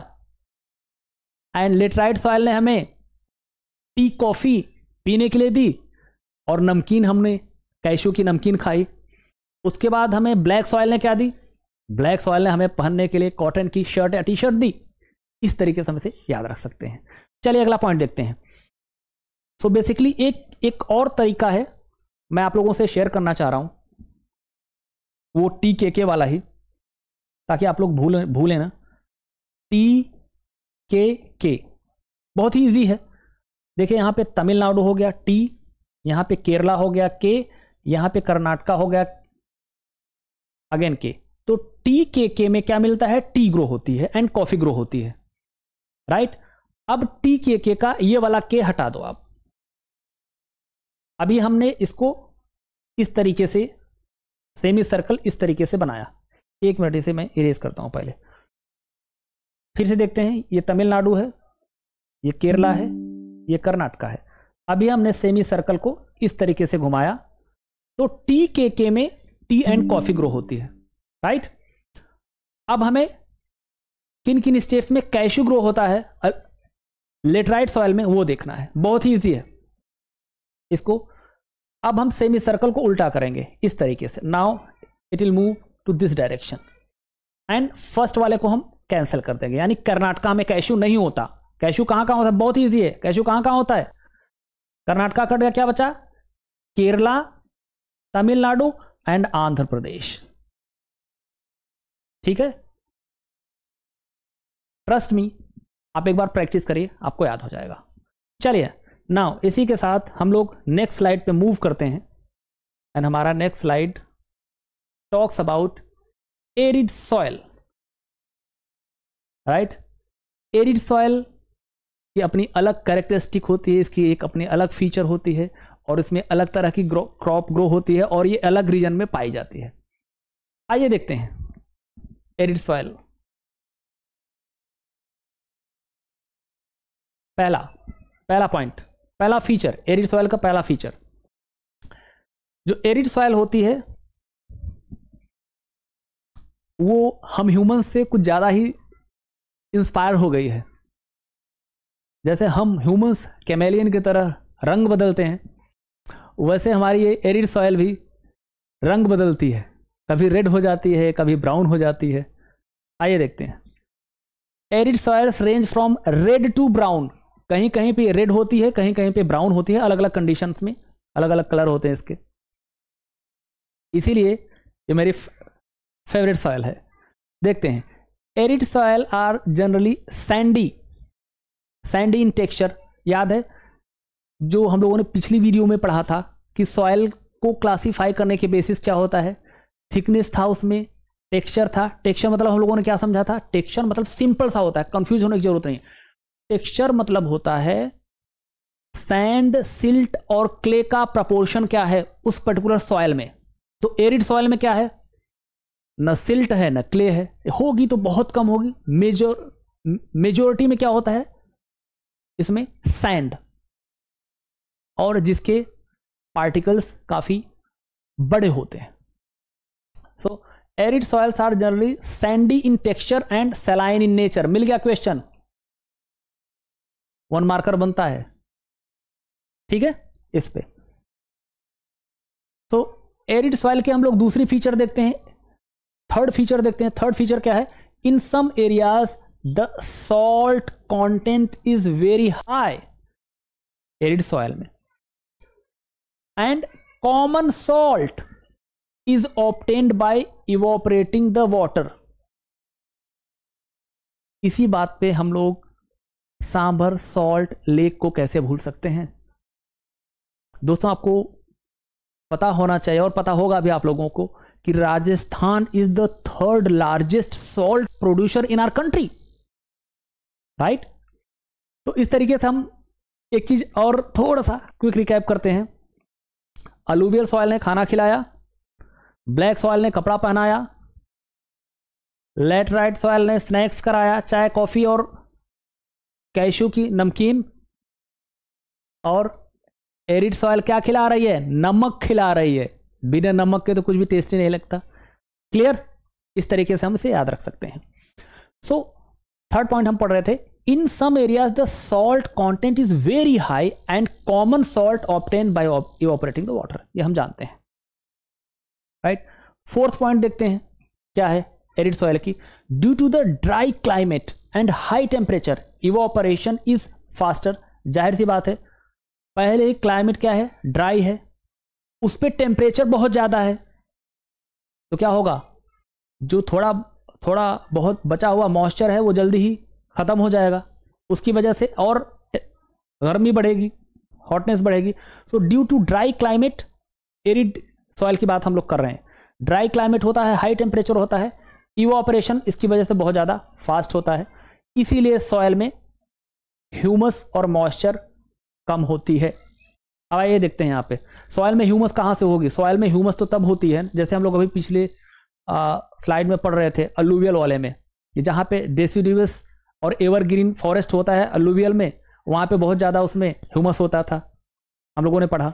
एंड लेटराइट सॉयल ने हमें टी कॉफ़ी पीने के लिए दी और नमकीन हमने कैशू की नमकीन खाई उसके बाद हमें ब्लैक सॉयल ने क्या दी ब्लैक सॉयल ने हमें पहनने के लिए कॉटन की शर्ट या टी शर्ट दी इस तरीके से हम इसे याद रख सकते हैं चलिए अगला पॉइंट देखते हैं सो so बेसिकली एक एक और तरीका है मैं आप लोगों से शेयर करना चाह रहा हूं वो टी के के वाला ही ताकि आप लोग भूल भूलें ना टी के के बहुत ही इजी है देखिए यहां पे तमिलनाडु हो गया टी यहां पे केरला हो गया के यहां पे कर्नाटका हो गया अगेन के टी के के में क्या मिलता है टी ग्रो होती है एंड कॉफी ग्रो होती है राइट अब टी के के का ये वाला के हटा दो आप अभी हमने इसको इस तरीके से सेमी सर्कल इस तरीके से बनाया एक मिनट इसे मैं इरेज करता हूं पहले फिर से देखते हैं ये तमिलनाडु है ये केरला है ये कर्नाटका है अभी हमने सेमी सर्कल को इस तरीके से घुमाया तो टी के के में टी एंड कॉफी ग्रो होती है राइट अब हमें किन किन स्टेट्स में कैशू ग्रो होता है लेटराइट सॉयल में वो देखना है बहुत ही ईजी है इसको अब हम सेमी सर्कल को उल्टा करेंगे इस तरीके से now it will move to this direction and first वाले को हम कैंसिल कर देंगे यानी कर्नाटका में कैशू नहीं होता कैशू कहाँ कहाँ होता है बहुत ईजी है कैशू कहाँ कहाँ होता है कर्नाटका कट गया क्या बचा केरला तमिलनाडु एंड आंध्र प्रदेश ठीक है ट्रस्ट मी आप एक बार प्रैक्टिस करिए आपको याद हो जाएगा चलिए नाउ इसी के साथ हम लोग नेक्स्ट स्लाइड पे मूव करते हैं एंड हमारा next slide talks about arid soil right arid soil ये अपनी अलग कैरेक्टरिस्टिक होती है इसकी एक अपनी अलग फीचर होती है और इसमें अलग तरह की क्रॉप ग्रो, ग्रो होती है और ये अलग रीजन में पाई जाती है आइए देखते हैं एरिड सॉइल पहला पहला पॉइंट पहला फीचर एरिड सॉइल का पहला फीचर जो एरिड सॉइल होती है वो हम ह्यूमन से कुछ ज़्यादा ही इंस्पायर हो गई है जैसे हम ह्यूमंस कैमेलियन की तरह रंग बदलते हैं वैसे हमारी ये एरिड सॉइल भी रंग बदलती है कभी रेड हो जाती है कभी ब्राउन हो जाती है आइए देखते हैं arid soils range from red to brown कहीं कहीं पे रेड होती है कहीं कहीं पे ब्राउन होती है अलग अलग कंडीशंस में अलग अलग कलर होते हैं इसके इसीलिए ये मेरी फेवरेट सॉयल है देखते हैं arid soil are generally sandy sandy in texture याद है जो हम लोगों ने पिछली वीडियो में पढ़ा था कि सॉयल को क्लासीफाई करने के बेसिस क्या होता है थिकनेस था उसमें टेक्सचर था टेक्सचर मतलब हम लोगों ने क्या समझा था टेक्सचर मतलब सिंपल सा होता है कंफ्यूज होने की जरूरत नहीं टेक्सचर मतलब होता है सैंड सिल्ट और क्ले का प्रपोर्शन क्या है उस पर्टिकुलर सॉयल में तो एरिड सॉयल में क्या है न सिल्ट है न क्ले है होगी तो बहुत कम होगी मेजोर मेजोरिटी में क्या होता है इसमें सैंड और जिसके पार्टिकल्स काफ़ी बड़े होते हैं so arid soils are generally sandy in texture and saline in nature मिल गया क्वेश्चन वन मार्कर बनता है ठीक है इस पे तो एरिड सॉइल के हम लोग दूसरी फीचर देखते हैं थर्ड फीचर देखते हैं थर्ड फीचर क्या है in some areas the salt content is very high arid soil में and common salt is obtained by evaporating the water इसी बात पे हम लोग सांभर सॉल्ट लेक को कैसे भूल सकते हैं दोस्तों आपको पता होना चाहिए और पता होगा भी आप लोगों को कि Rajasthan is the third largest salt producer in our country right तो इस तरीके से हम एक चीज और थोड़ा सा क्विक रिकैप करते हैं अलूवियल सॉयल ने खाना खिलाया ब्लैक सॉयल ने कपड़ा पहनाया लेट राइट सॉयल ने स्नैक्स कराया चाय कॉफ़ी और कैशू की नमकीन और एरिड सॉयल क्या खिला रही है नमक खिला रही है बिना नमक के तो कुछ भी टेस्टी नहीं लगता क्लियर इस तरीके से हम इसे याद रख सकते हैं सो थर्ड पॉइंट हम पढ़ रहे थे in some areas the salt content is very high and common salt obtain by operating the water ये हम जानते हैं राइट फोर्थ पॉइंट देखते हैं क्या है एरिड सॉइल की due to the dry climate and high temperature evaporation is faster जाहिर सी बात है पहले ही क्लाइमेट क्या है ड्राई है उस पर टेम्परेचर बहुत ज़्यादा है तो क्या होगा जो थोड़ा थोड़ा बहुत बचा हुआ मॉइस्चर है वो जल्दी ही ख़त्म हो जाएगा उसकी वजह से और गर्मी बढ़ेगी हॉटनेस बढ़ेगी so due to dry climate arid soil की बात हम लोग कर रहे हैं ड्राई क्लाइमेट होता है हाई टेम्परेचर होता है इवोपरेशन इसकी वजह से बहुत ज़्यादा फास्ट होता है इसीलिए सॉयल में ह्यूमस और मॉइस्चर कम होती है अब आइए देखते हैं यहाँ पे सॉयल में ह्यूमस कहाँ से होगी सॉयल में ह्यूमस तो तब होती है जैसे हम लोग अभी पिछले स्लाइड में पढ़ रहे थे अलूवियल वाले में जहाँ पे डेसीडिवस और एवरग्रीन फॉरेस्ट होता है अलूवियल में वहाँ पे बहुत ज़्यादा उसमें ह्यूमस होता था हम लोगों ने पढ़ा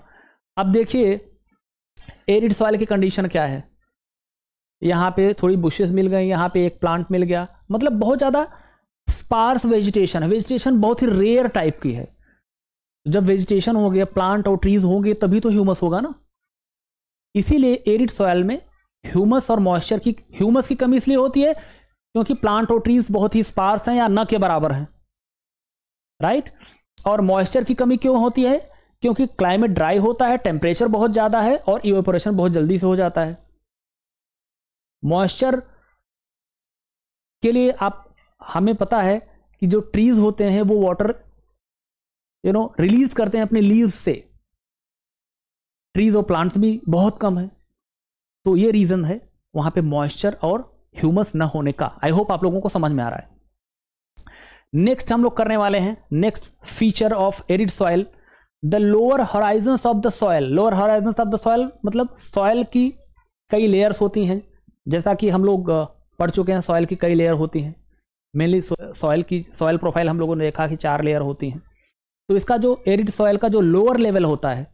अब देखिए एरिड सॉइल की कंडीशन क्या है यहाँ पे थोड़ी बुशेस मिल गई यहाँ पे एक प्लांट मिल गया मतलब बहुत ज़्यादा स्पार्स वेजिटेशन है वेजिटेशन बहुत ही रेयर टाइप की है जब वेजिटेशन हो गया प्लांट और ट्रीज होंगे तभी तो ह्यूमस होगा ना इसीलिए एरिड सॉयल में ह्यूमस और मॉइस्चर की ह्यूमस की कमी इसलिए होती है क्योंकि प्लांट और ट्रीज बहुत ही स्पार्स हैं या न के बराबर हैं राइट और मॉइस्चर की कमी क्यों होती है क्योंकि क्लाइमेट ड्राई होता है टेम्परेचर बहुत ज़्यादा है और इवेपोरेशन बहुत जल्दी से हो जाता है मॉइस्चर के लिए आप हमें पता है कि जो ट्रीज होते हैं वो वाटर यू नो रिलीज करते हैं अपने लीव से ट्रीज और प्लांट्स भी बहुत कम है तो ये रीज़न है वहां पे मॉइस्चर और ह्यूमस ना होने का आई होप आप लोगों को समझ में आ रहा है नेक्स्ट हम लोग करने वाले हैं next feature of arid soil the lower horizons of the soil lower horizons of the soil मतलब सॉयल की कई लेयर्स होती हैं जैसा कि हम लोग पढ़ चुके हैं सॉयल की कई लेयर होती हैं मेनली सॉयल की सॉयल प्रोफाइल हम लोगों ने देखा कि चार लेयर होती हैं तो इसका जो एरिड सॉयल का जो लोअर लेवल होता है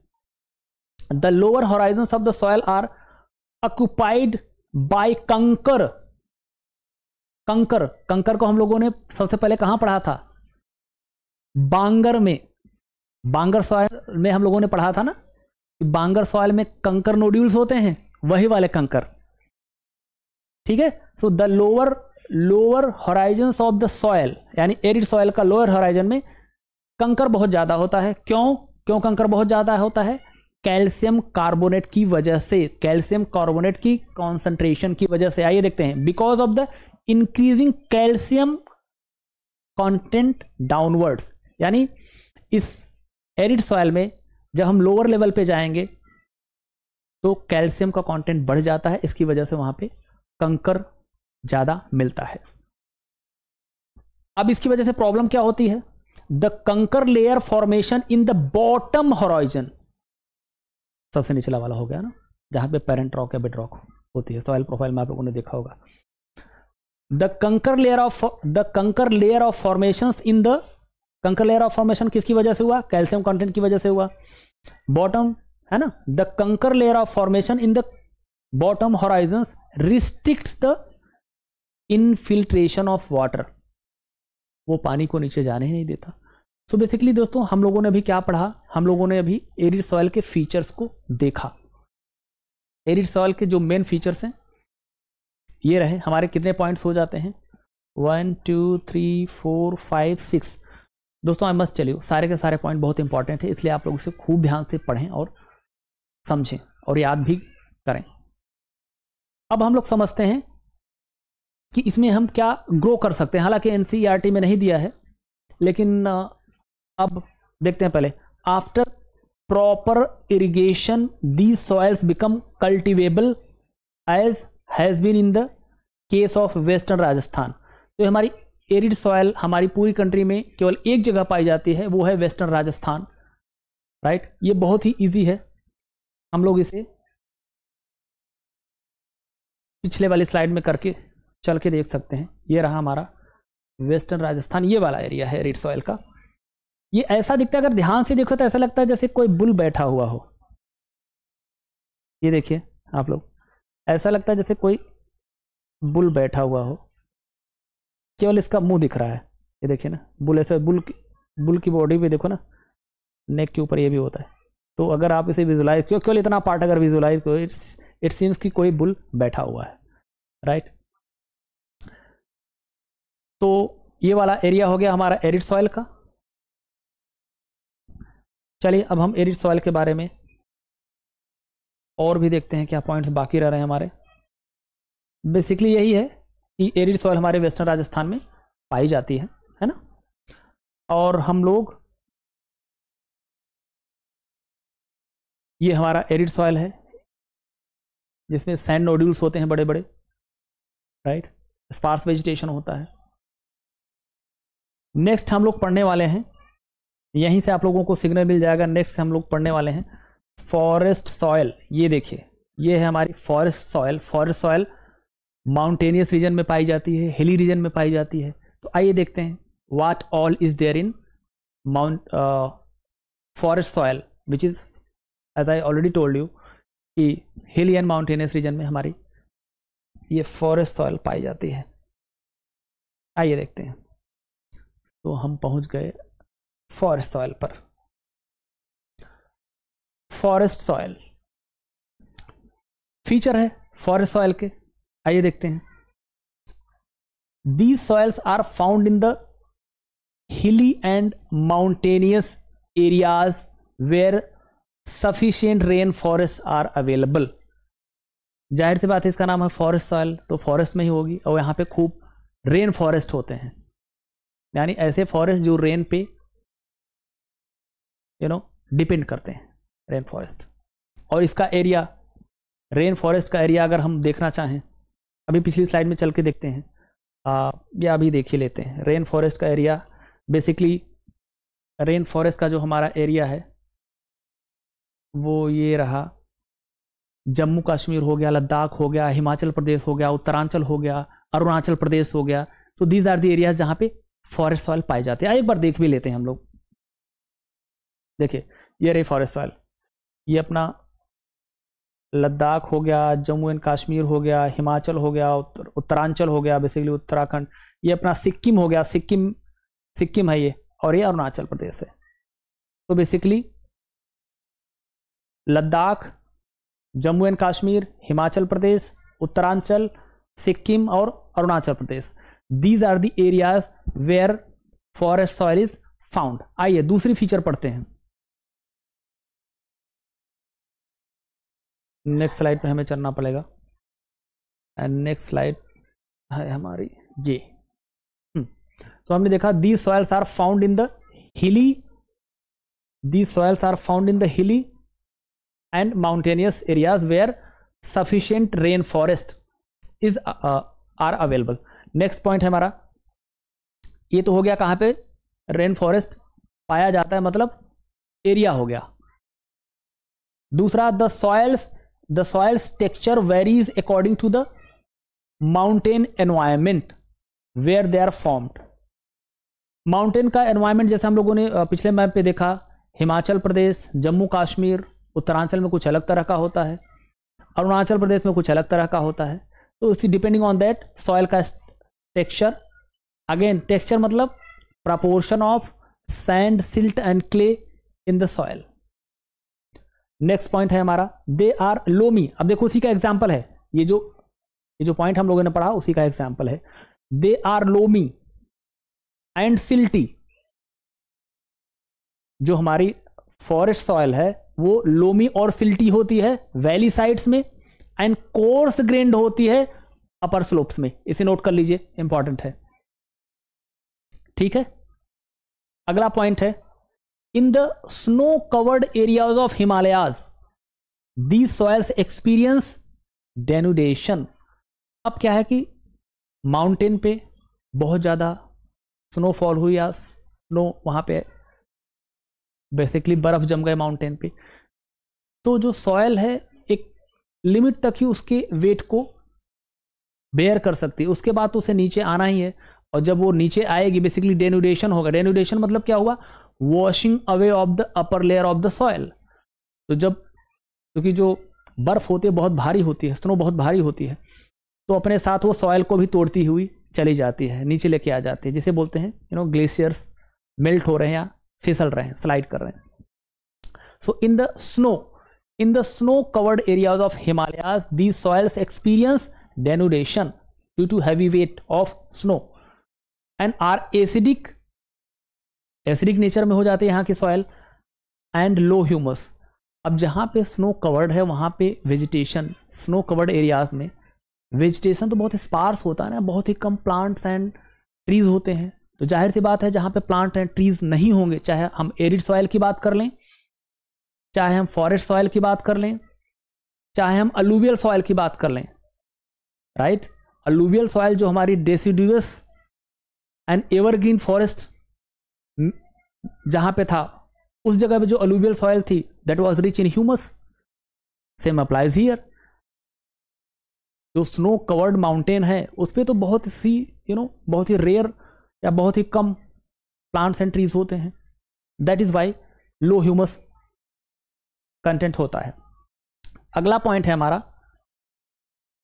the lower horizon of the soil are occupied by kankar kankar कंकर को हम लोगों ने सबसे पहले कहां पढ़ा था बांगर में बांगर सॉयल में हम लोगों ने पढ़ा था ना कि बांगर सॉयल में कंकर नोड्यूल्स होते हैं वही वाले कंकर ठीक है so the lower lower horizon of the soil यानी एरिड सॉयल का लोअर हॉराइजन में कंकर बहुत ज़्यादा होता है क्यों क्यों कंकर बहुत ज़्यादा होता है कैल्शियम कार्बोनेट की वजह से कैल्शियम कार्बोनेट की कॉन्सेंट्रेशन की वजह से आइए देखते हैं because of the increasing calcium content downwards यानी इस एरिड सॉयल में जब हम लोअर लेवल पे जाएंगे तो कैल्शियम का कंटेंट बढ़ जाता है इसकी वजह से वहां पे कंकर ज़्यादा मिलता है अब इसकी वजह से प्रॉब्लम क्या होती है the kankar layer formation in the bottom horizon सबसे निचला वाला हो गया ना जहां पे पेरेंट रॉक या बेड रॉक होती है सॉयल प्रोफाइल में आप लोगों ने देखा होगा the kankar layer of the kankar layer of formation in the kankar layer of formation किसकी वजह से हुआ कैल्शियम कंटेंट की वजह से हुआ बॉटम है ना the kankar layer of formation in the bottom horizon restrict the infiltration of water वो पानी को नीचे जाने ही नहीं देता सो so बेसिकली दोस्तों हम लोगों ने अभी क्या पढ़ा हम लोगों ने अभी एरिड सॉयल के फीचर्स को देखा एरिड सॉयल के जो मेन फीचर्स हैं ये रहे हमारे कितने पॉइंट्स हो जाते हैं one two three four five six दोस्तों आई मस्त चलियो सारे के सारे पॉइंट बहुत इंपॉर्टेंट है इसलिए आप लोग इसे खूब ध्यान से पढ़ें और समझें और याद भी करें अब हम लोग समझते हैं कि इसमें हम क्या ग्रो कर सकते हैं हालांकि एनसीईआरटी e में नहीं दिया है लेकिन अब देखते हैं पहले after proper irrigation the soils become cultivable as has been in the case of western Rajasthan तो हमारी एरिड सॉयल हमारी पूरी कंट्री में केवल एक जगह पाई जाती है वो है वेस्टर्न राजस्थान राइट ये बहुत ही इजी है हम लोग इसे पिछले वाली स्लाइड में करके चल के देख सकते हैं ये रहा हमारा वेस्टर्न राजस्थान ये वाला एरिया है एरिड सॉयल का ये ऐसा दिखता है अगर ध्यान से देखो तो ऐसा लगता है जैसे कोई बुल बैठा हुआ हो ये देखिए आप लोग ऐसा लगता है जैसे कोई बुल बैठा हुआ हो केवल इसका मुंह दिख रहा है ये देखिए ना बुल ऐसे बुल की बुल की बॉडी भी देखो ना नेक के ऊपर ये भी होता है तो अगर आप इसे विजुलाइज क्यों केवल इतना पार्ट अगर विजुलाइज करो इट्स इट सीम्स कि कोई बुल बैठा हुआ है राइट तो ये वाला एरिया हो गया हमारा एरिड सॉइल का चलिए अब हम एरिड सॉइल के बारे में और भी देखते हैं क्या पॉइंट्स बाकी रह रहे हैं हमारे बेसिकली यही है एरिड सॉइल हमारे वेस्टर्न राजस्थान में पाई जाती है है ना और हम लोग ये हमारा एरिड सॉयल है जिसमें सैंड नोड्यूल्स होते हैं बड़े बड़े राइट स्पार्स वेजिटेशन होता है नेक्स्ट हम लोग पढ़ने वाले हैं यहीं से आप लोगों को सिग्नल मिल जाएगा नेक्स्ट हम लोग पढ़ने वाले हैं फॉरेस्ट सॉयल ये देखिए ये है हमारी forest soil forest soil mountainous region में पाई जाती है हिली रीजन में पाई जाती है तो आइए देखते हैं what all is there in mount forest soil which is as I already told you कि हिल एंड माउंटेनियस रीजन में हमारी ये फॉरेस्ट सॉयल पाई जाती है आइए देखते हैं तो हम पहुंच गए फॉरेस्ट सॉयल पर फॉरेस्ट सॉयल फीचर है फॉरेस्ट सॉयल के आइए देखते हैं these soils are found in the hilly and mountainous areas where sufficient rain forest are available जाहिर सी बात है इसका नाम है फॉरेस्ट सॉयल तो फॉरेस्ट में ही होगी और यहाँ पे खूब रेन फॉरेस्ट होते हैं यानी ऐसे फॉरेस्ट जो रेन पे यू नो डिपेंड करते हैं रेन फॉरेस्ट और इसका एरिया रेन फॉरेस्ट का एरिया अगर हम देखना चाहें अभी पिछली स्लाइड में चल के देखते हैं आ, या अभी देख ही लेते हैं रेन फॉरेस्ट का एरिया बेसिकली रेन फॉरेस्ट का जो हमारा एरिया है वो ये रहा जम्मू कश्मीर हो गया लद्दाख हो गया हिमाचल प्रदेश हो गया उत्तरांचल हो गया अरुणाचल प्रदेश हो गया तो दीज आर दी एरिया जहाँ पे फॉरेस्ट ऑयल पाए जाते हैं एक बार देख भी लेते हैं हम लोग देखिए ये रही फॉरेस्ट ऑयल ये अपना लद्दाख हो गया जम्मू एंड कश्मीर हो गया हिमाचल हो गया उत्तर, उत्तरांचल हो गया बेसिकली उत्तराखंड ये अपना सिक्किम हो गया सिक्किम सिक्किम है ये और ये अरुणाचल प्रदेश है तो बेसिकली लद्दाख जम्मू एंड कश्मीर हिमाचल प्रदेश उत्तरांचल सिक्किम और अरुणाचल प्रदेश दीज आर दरियाज areas where forest soil is found आइए दूसरी फीचर पढ़ते हैं नेक्स्ट स्लाइड पे हमें चलना पड़ेगा एंड नेक्स्ट स्लाइड है हमारी ये हम्म। तो हमने देखा the soils are found in the hilly the soils are found in the hilly and mountainous areas where sufficient rain forest is are available next point है हमारा ये तो हो गया कहाँ पे रेन फॉरेस्ट पाया जाता है मतलब एरिया हो गया दूसरा the soils the soil texture varies according to the mountain environment where they are formed mountain का एनवायरमेंट जैसे हम लोगों ने पिछले मैप पे देखा हिमाचल प्रदेश जम्मू कश्मीर उत्तरांचल में कुछ अलग तरह का होता है अरुणाचल प्रदेश में कुछ अलग तरह का होता है तो उसी डिपेंडिंग ऑन दैट सॉयल का टेक्सचर अगेन टेक्सचर मतलब proportion of sand silt and clay in the soil next point है हमारा दे आर लोमी अब देखो उसी का एग्जाम्पल है ये जो ये जो पॉइंट हम लोगों ने पढ़ा उसी का एग्जाम्पल है they are loamy and silty जो हमारी फॉरेस्ट सॉयल है वो लोमी और सिल्टी होती है वैली साइड्स में एंड कोर्स ग्रेंड होती है अपर स्लोप्स में इसे नोट कर लीजिए इंपॉर्टेंट है ठीक है अगला पॉइंट है in the snow covered areas of Himalayas the soils experience denudation अब क्या है कि माउंटेन पे बहुत ज़्यादा स्नोफॉल हुई या स्नो वहाँ पे बेसिकली बर्फ़ जम गए माउंटेन पे तो जो सॉयल है एक लिमिट तक ही उसके वेट को बेयर कर सकती है उसके बाद तो उसे नीचे आना ही है और जब वो नीचे आएगी बेसिकली डेनुडेशन होगा डेनुडेशन मतलब क्या हुआ washing away of the upper layer of the soil तो जब क्योंकि तो जो बर्फ़ होती है बहुत भारी होती है स्नो बहुत भारी होती है तो अपने साथ वो सॉयल को भी तोड़ती हुई चली जाती है नीचे लेके आ जाती है जिसे बोलते हैं यू नो ग्लेशियर्स मेल्ट हो रहे हैं या फिसल रहे हैं स्लाइड कर रहे हैं so in the snow in the snow covered areas of Himalayas the soils experience denudation due to heavy weight of snow and are acidic acidic nature में हो जाते हैं यहाँ की सॉयल एंड लो ह्यूमस अब जहाँ पे स्नो कवर्ड है वहाँ पे वेजिटेशन स्नो कवर्ड एरियाज में वेजिटेशन तो बहुत स्पार्स होता है ना बहुत ही कम प्लांट्स एंड ट्रीज होते हैं तो जाहिर सी बात है जहाँ पे प्लांट एंड ट्रीज नहीं होंगे चाहे हम एरिड सॉयल की बात कर लें चाहे हम फॉरेस्ट सॉयल की बात कर लें चाहे हम अलूवियल सॉयल की बात कर लें राइट अलूवियल सॉयल जो हमारी डेसीड्यूस एंड एवरग्रीन फॉरेस्ट जहां पे था उस जगह पे जो अलूवियल सॉयल थी that was rich in humus same applies here जो स्नो कवर्ड माउंटेन है उस पर तो बहुत सी यू you नो know, बहुत ही रेयर या बहुत ही कम प्लांट्स एंड ट्रीज होते हैं that is why low humus content होता है अगला पॉइंट है हमारा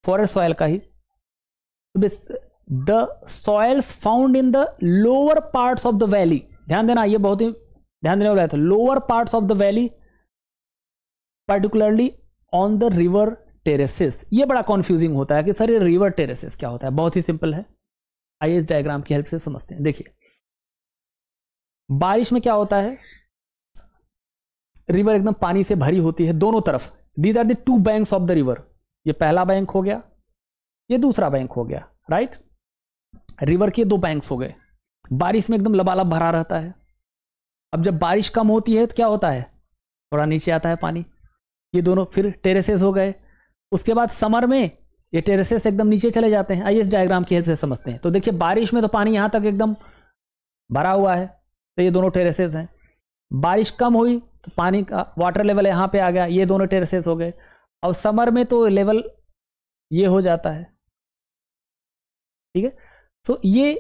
फॉरेस्ट सॉयल का ही the soils found in the lower parts of the valley ध्यान देना ये बहुत ही ध्यान देने वाला था lower parts of the valley particularly on the river terraces ये बड़ा कॉन्फ्यूजिंग होता है कि सर ये रिवर टेरेसिस क्या होता है बहुत ही सिंपल है आइए इस डायग्राम की हेल्प से समझते हैं देखिए बारिश में क्या होता है रिवर एकदम पानी से भरी होती है दोनों तरफ these are two bank of the river ये पहला बैंक हो गया ये दूसरा बैंक हो गया राइट रिवर के दो बैंक्स हो गए बारिश में एकदम लबालब भरा रहता है अब जब बारिश कम होती है तो क्या होता है थोड़ा नीचे आता है पानी ये दोनों फिर टेरेसेस हो गए उसके बाद समर में ये टेरेसेस एकदम नीचे चले जाते हैं आइए इस डायग्राम की हेल्प से समझते हैं तो देखिए बारिश में तो पानी यहाँ तक एकदम भरा हुआ है तो ये दोनों टेरेसेस हैं बारिश कम हुई तो पानी का वाटर लेवल यहाँ पे आ गया ये दोनों टेरेसेस हो गए और समर में तो लेवल ये हो जाता है ठीक है सो तो ये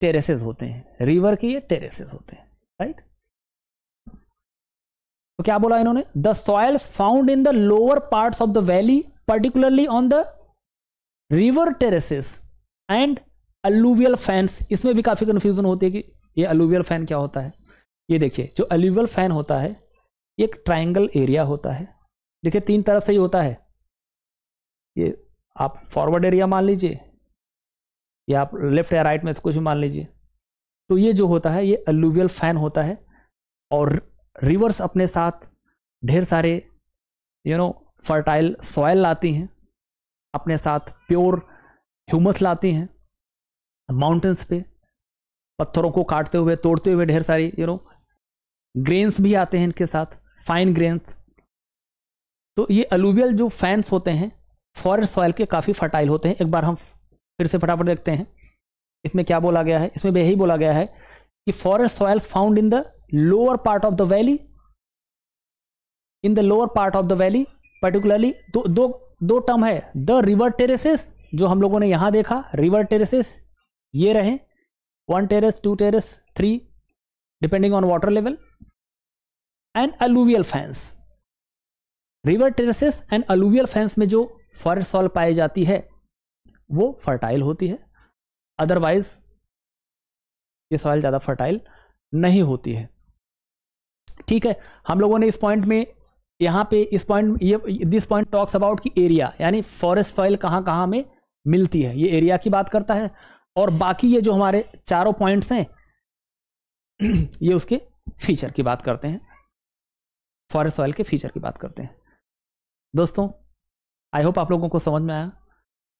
टेरेसेस होते हैं रिवर के ये टेरेसेस होते हैं राइट तो क्या बोला इन्होंने the soils found in the lower part of the valley particularly on the river terraces and alluvial fans इसमें भी काफ़ी कंफ्यूजन होती है कि ये अलूवियल फैन क्या होता है ये देखिए जो अलूवियल फैन होता है एक ट्राइंगल एरिया होता है देखिए तीन तरफ से ही होता है ये आप फॉरवर्ड एरिया मान लीजिए या आप लेफ्ट या राइट में इसको भी मान लीजिए तो ये जो होता है ये एलुवियल फैन होता है और रिवर्स अपने साथ ढेर सारे यू नो फर्टाइल सॉयल लाती हैं अपने साथ प्योर ह्यूमस लाती हैं माउंटेंस पे पत्थरों को काटते हुए तोड़ते हुए ढेर सारी यू नो ग्रेन्स भी आते हैं इनके साथ फाइन ग्रेन्स तो ये अलूवियल जो फैंस होते हैं फॉरेस्ट सॉयल के काफ़ी फर्टाइल होते हैं एक बार हम फिर से फटाफट देखते हैं इसमें क्या बोला गया है इसमें भी यही बोला गया है कि forest soils found in the lower part of the valley in the lower part of the valley particularly दो दो दो टर्म है द रिवर टेरेसेस जो हम लोगों ने यहां देखा रिवर टेरेसेस ये रहे one terrace two terrace three depending on water level and alluvial fans river terraces and alluvial fans में जो फॉरेस्ट सॉल पाई जाती है वो फर्टाइल होती है अदरवाइज ये सॉइल ज़्यादा फर्टाइल नहीं होती है ठीक है हम लोगों ने इस पॉइंट में यहाँ पे इस पॉइंट ये दिस पॉइंट टॉक्स अबाउट की एरिया यानी फॉरेस्ट सॉइल कहाँ कहाँ में मिलती है ये एरिया की बात करता है और बाकी ये जो हमारे चारों पॉइंट्स हैं ये उसके फीचर की बात करते हैं फॉरेस्ट सॉइल के फीचर की बात करते हैं दोस्तों आई होप आप लोगों को समझ में आया